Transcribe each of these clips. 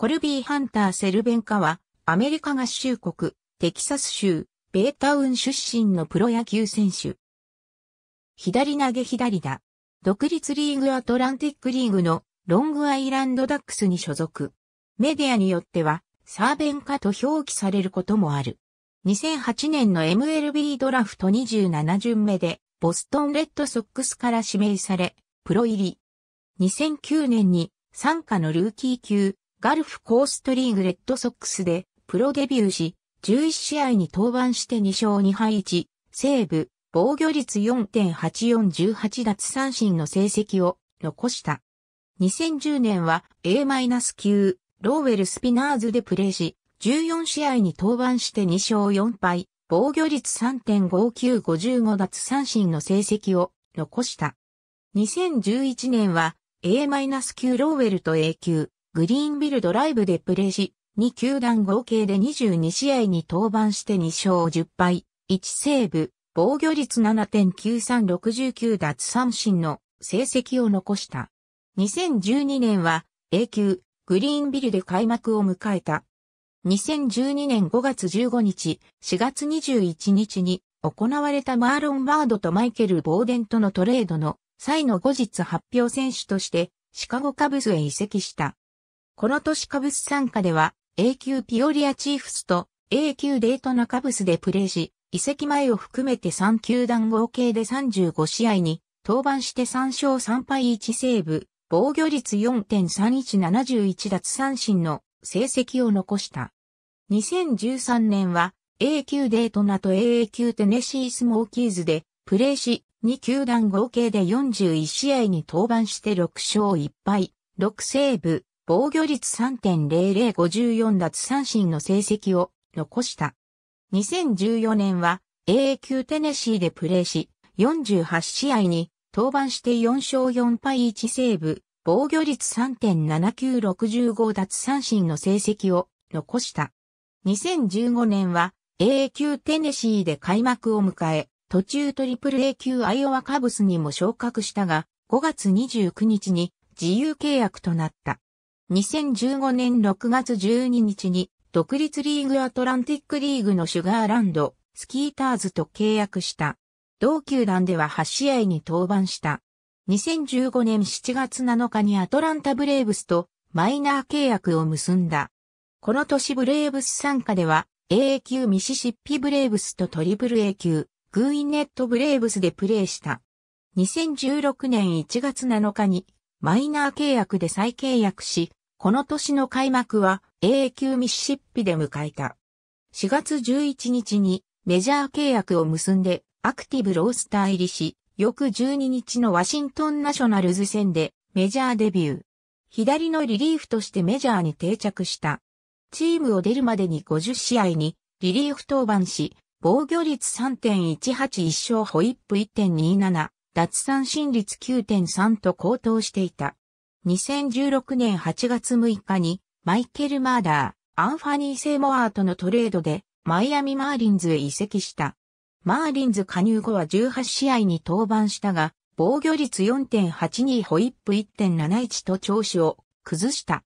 コルビー・ハンター・セルベンカは、アメリカ合衆国、テキサス州、ベータウン出身のプロ野球選手。左投げ左打。独立リーグアトランティックリーグのロングアイランドダックスに所属。メディアによっては、サーベンカと表記されることもある。2008年の MLB ドラフト27巡目で、ボストンレッドソックスから指名され、プロ入り。2009年に、参加のルーキー級、ガルフコーストリーグレッドソックスでプロデビューし、11試合に登板して2勝2敗1、セーブ、防御率4.8418奪三振の成績を残した。2010年は A-9、ローウェルスピナーズでプレーし、14試合に登板して2勝4敗、防御率3.5955奪三振の成績を残した。2011年は A-9 ローウェルと A 級、グリーンビルドライブでプレーし、2球団合計で22試合に登板して2勝10敗、1セーブ、防御率7.9369奪三振の成績を残した。2012年は A 級グリーンビルで開幕を迎えた。2012年5月15日、4月21日に行われたマーロン・バードとマイケル・ボーデンとのトレードの際の後日発表選手としてシカゴカブスへ移籍した。この年カブス参加では A 級ピオリアチーフスと A 級デートナカブスでプレーし、移籍前を含めて3球団合計で35試合に登板して3勝3敗1セーブ、防御率4.3171奪三振の成績を残した。2013年は A 級デートナと AA 級テネシースモーキーズでプレーし、2球団合計で41試合に登板して6勝1敗、6セーブ、防御率3.0054奪三振の成績を残した。2014年は AA 級テネシーでプレーし、48試合に登板して4勝4敗1セーブ、防御率3.7965奪三振の成績を残した。2015年は AA 級テネシーで開幕を迎え、途中トリプル A 級アイオワカブスにも昇格したが、5月29日に自由契約となった。2015年6月12日に独立リーグアトランティックリーグのシュガーランド、スキーターズと契約した。同球団では8試合に登板した。2015年7月7日にアトランタブレーブスとマイナー契約を結んだ。この年ブレーブス参加では a 級ミシシッピブレーブスとトリプル A 級グーインネットブレーブスでプレーした。2016年1月7日にマイナー契約で再契約し、この年の開幕は A 級ミシシッピで迎えた。4月11日にメジャー契約を結んでアクティブロースター入りし、翌12日のワシントンナショナルズ戦でメジャーデビュー。左のリリーフとしてメジャーに定着した。チームを出るまでに50試合にリリーフ登板し、防御率3.181勝ホイップ1.27、奪三振率9.3と高騰していた。2016年8月6日にマイケル・マーダー、アンファニー・セイモアーとのトレードでマイアミ・マーリンズへ移籍した。マーリンズ加入後は18試合に登板したが、防御率4.82ホイップ1.71と調子を崩した。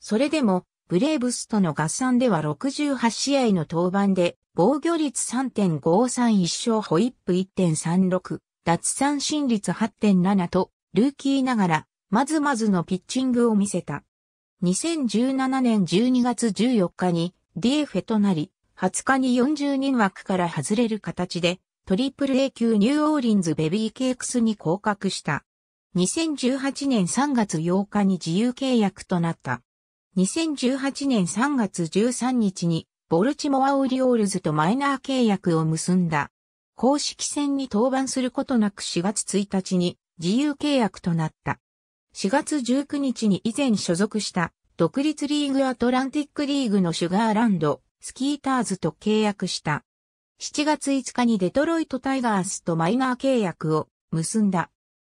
それでも、ブレーブスとの合算では68試合の登板で、防御率3.531勝ホイップ1.36、奪三振率8.7と、ルーキーながらまずまずのピッチングを見せた。2017年12月14日に DF となり、20日に40人枠から外れる形で、トリプル A 級ニューオーリンズベビーケークスに降格した。2018年3月8日に自由契約となった。2018年3月13日に、ボルチモアオリオールズとマイナー契約を結んだ。公式戦に登板することなく4月1日に自由契約となった。4月19日に以前所属した独立リーグアトランティックリーグのシュガーランド、スキーターズと契約した。7月5日にデトロイトタイガースとマイナー契約を結んだ。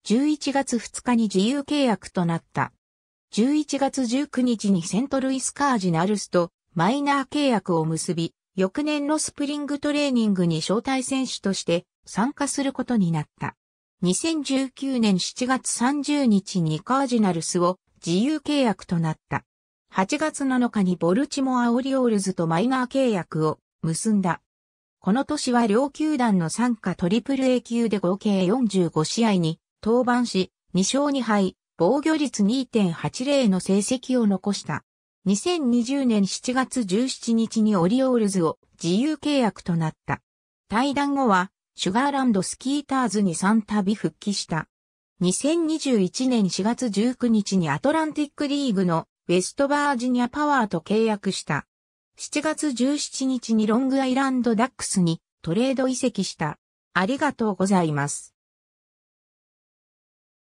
11月2日に自由契約となった。11月19日にセントルイスカージナルスとマイナー契約を結び、翌年のスプリングトレーニングに招待選手として参加することになった。2019年7月30日にカージナルスを自由契約となった。8月7日にボルチモアオリオールズとマイナー契約を結んだ。この年は両球団の参加トリプル A 級で合計45試合に登板し、2勝2敗、防御率2.80の成績を残した。2020年7月17日にオリオールズを自由契約となった。対談後はシュガーランドスキーターズに3度復帰した。2021年4月19日にアトランティックリーグのウェストバージニアパワーと契約した。7月17日にロングアイランドダックスにトレード移籍した。ありがとうございます。